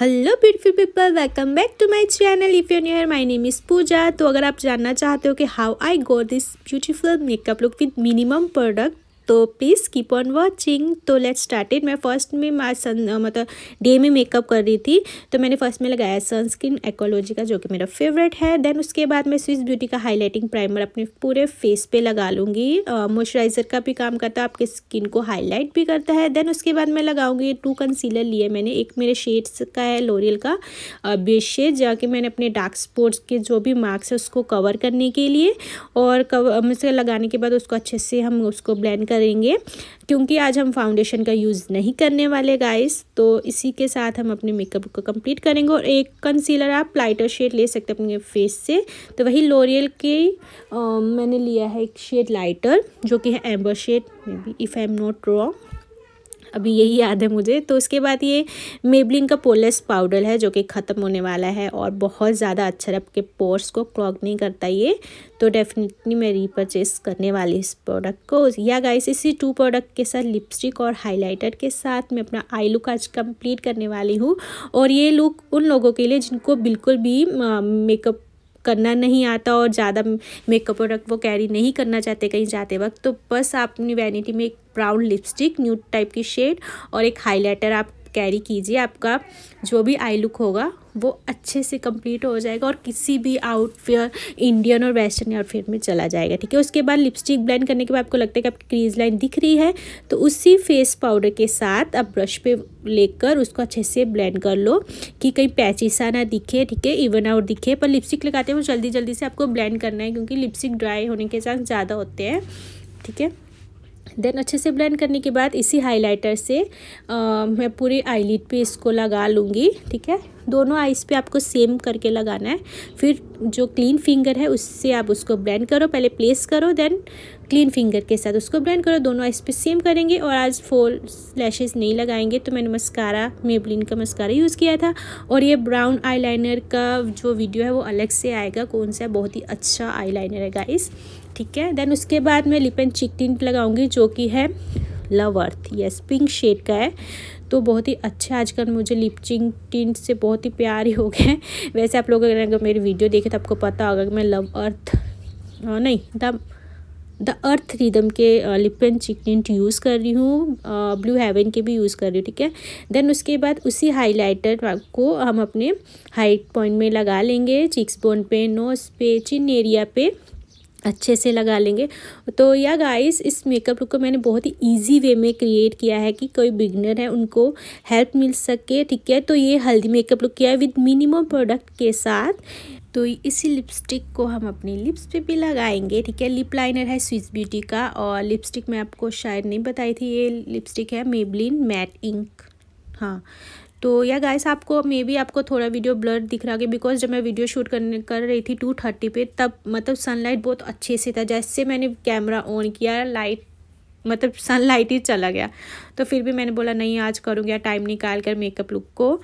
hello beautiful people welcome back to my channel if you new here my name is Pooja तो अगर आप जानना चाहते हो कि how I go this beautiful makeup look with minimum product तो प्लीज़ कीप ऑन वॉचिंग तो let's started मैं फ़र्स्ट में सन मतलब डे में मेकअप कर रही थी तो मैंने फर्स्ट में लगाया सनस्क्रीन एक्ोलॉजी का जो कि मेरा फेवरेट है देन उसके बाद मैं स्विस ब्यूटी का हाईलाइटिंग प्राइमर अपने पूरे फेस पे लगा लूँगी मॉइस्चराइज़र का भी काम करता है आपके स्किन को हाईलाइट भी करता है देन उसके बाद मैं लगाऊंगी टू कंसीलर लिए मैंने एक मेरे शेड्स का है लोरियल का बेस शेड कि मैंने अपने डार्क स्पॉट्स के जो भी मार्क्स है उसको कवर करने के लिए और कवर मतलब लगाने के बाद उसको अच्छे से हम उसको ब्लैंड कर करेंगे क्योंकि आज हम फाउंडेशन का यूज़ नहीं करने वाले गाइस तो इसी के साथ हम अपने मेकअप को कंप्लीट करेंगे और एक कंसीलर आप लाइटर शेड ले सकते हैं अपने फेस से तो वही लोरियल के आ, मैंने लिया है एक शेड लाइटर जो कि है amber shade may be if I am not wrong अभी यही याद है मुझे तो उसके बाद ये मेबलिन का पोलेस पाउडर है जो कि ख़त्म होने वाला है और बहुत ज़्यादा अच्छा है आपके पोर्स को क्लॉग नहीं करता ये तो डेफिनेटली मैं रीपरचेस करने वाली इस प्रोडक्ट को या गाइस इसी टू प्रोडक्ट के साथ लिपस्टिक और हाइलाइटर के साथ मैं अपना आई लुक आज कंप्लीट करने वाली हूँ और ये लुक उन लोगों के लिए जिनको बिल्कुल भी मेकअप करना नहीं आता और ज़्यादा मेकअप प्रोडक्ट वो कैरी नहीं करना चाहते कहीं जाते वक्त तो बस आप अपनी वैनिटी में एक ब्राउन लिपस्टिक न्यू टाइप की शेड और एक हाइलाइटर आप कैरी कीजिए आपका जो भी आई लुक होगा वो अच्छे से कंप्लीट हो जाएगा और किसी भी आउटफेयर इंडियन और वेस्टर्न आउटफेयर में चला जाएगा ठीक है उसके बाद लिपस्टिक ब्लेंड करने के बाद आपको लगता है कि आपकी क्रीज लाइन दिख रही है तो उसी फेस पाउडर के साथ आप ब्रश पे लेकर उसको अच्छे से ब्लेंड कर लो कि कहीं पैचिसा ना दिखे ठीक है इवन आउट दिखे पर लिपस्टिक लगाते हैं वो जल्दी जल्दी से आपको ब्लैंड करना है क्योंकि लिपस्टिक ड्राई होने के चांस ज़्यादा होते हैं ठीक है देन अच्छे से ब्लेंड करने के बाद इसी हाइलाइटर से आ, मैं आई आईलिड पे इसको लगा लूँगी ठीक है दोनों आइस पे आपको सेम करके लगाना है फिर जो क्लीन फिंगर है उससे आप उसको ब्लेंड करो पहले प्लेस करो देन क्लीन फिंगर के साथ उसको ब्लेंड करो दोनों आइस पे सेम करेंगे और आज फोर लैशेस नहीं लगाएंगे तो मैंने मस्कारा मेबलिन का मस्कारा यूज़ किया था और ये ब्राउन आईलाइनर का जो वीडियो है वो अलग से आएगा कौन सा बहुत ही अच्छा आई है गाइस ठीक है देन उसके बाद मैं लिप एंड चिक टिंट लगाऊंगी जो कि है Love Earth yes pink shade का है तो बहुत ही अच्छा आजकल मुझे लिपचिंग टिंट से बहुत ही प्यार ही हो गया वैसे आप लोग अगर मेरी वीडियो देखें तो आपको पता होगा कि मैं लव अर्थ नहीं द द अर्थ रिदम के lip and cheek tint use कर रही हूँ ब्लू हेवन के भी यूज़ कर रही हूँ ठीक है देन उसके बाद उसी हाइलाइटर को हम अपने हाइट पॉइंट में लगा लेंगे चिक्स बोन पे नोज पे चिन एरिया पे अच्छे से लगा लेंगे तो या गाइस इस मेकअप लुक को मैंने बहुत ही इजी वे में क्रिएट किया है कि कोई बिगनर है उनको हेल्प मिल सके ठीक है तो ये हल्दी मेकअप लुक किया है विद मिनिमम प्रोडक्ट के साथ तो इसी लिपस्टिक को हम अपने लिप्स पे भी लगाएंगे ठीक है लिप लाइनर है स्विस ब्यूटी का और लिपस्टिक मैं आपको शायद नहीं बताई थी ये लिपस्टिक है मेबलिन मैट इंक हाँ तो या गाइस आपको मे बी आपको थोड़ा वीडियो ब्लर दिख रहा होगा बिकॉज जब मैं वीडियो शूट करने कर रही थी टू थर्टी पे तब मतलब सनलाइट बहुत अच्छे से था जैसे मैंने कैमरा ऑन किया लाइट मतलब सनलाइट ही चला गया तो फिर भी मैंने बोला नहीं आज करूँगी टाइम निकाल कर मेकअप लुक को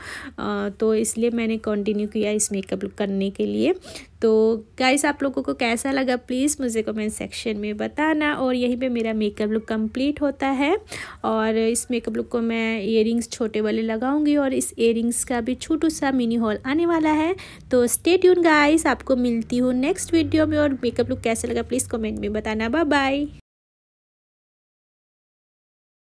आ, तो इसलिए मैंने कंटिन्यू किया इस मेकअप लुक करने के लिए तो गाइस आप लोगों को कैसा लगा प्लीज़ मुझे कमेंट सेक्शन में बताना और यहीं पे मेरा मेकअप लुक कंप्लीट होता है और इस मेकअप लुक को मैं इयरिंग्स छोटे वाले लगाऊँगी और इस इयरिंग्स का भी छोटू सा मिनी हॉल आने वाला है तो स्टे ट्यून गाइस आपको मिलती हूँ नेक्स्ट वीडियो में और मेकअप लुक कैसा लगा प्लीज़ कमेंट में बताना बाय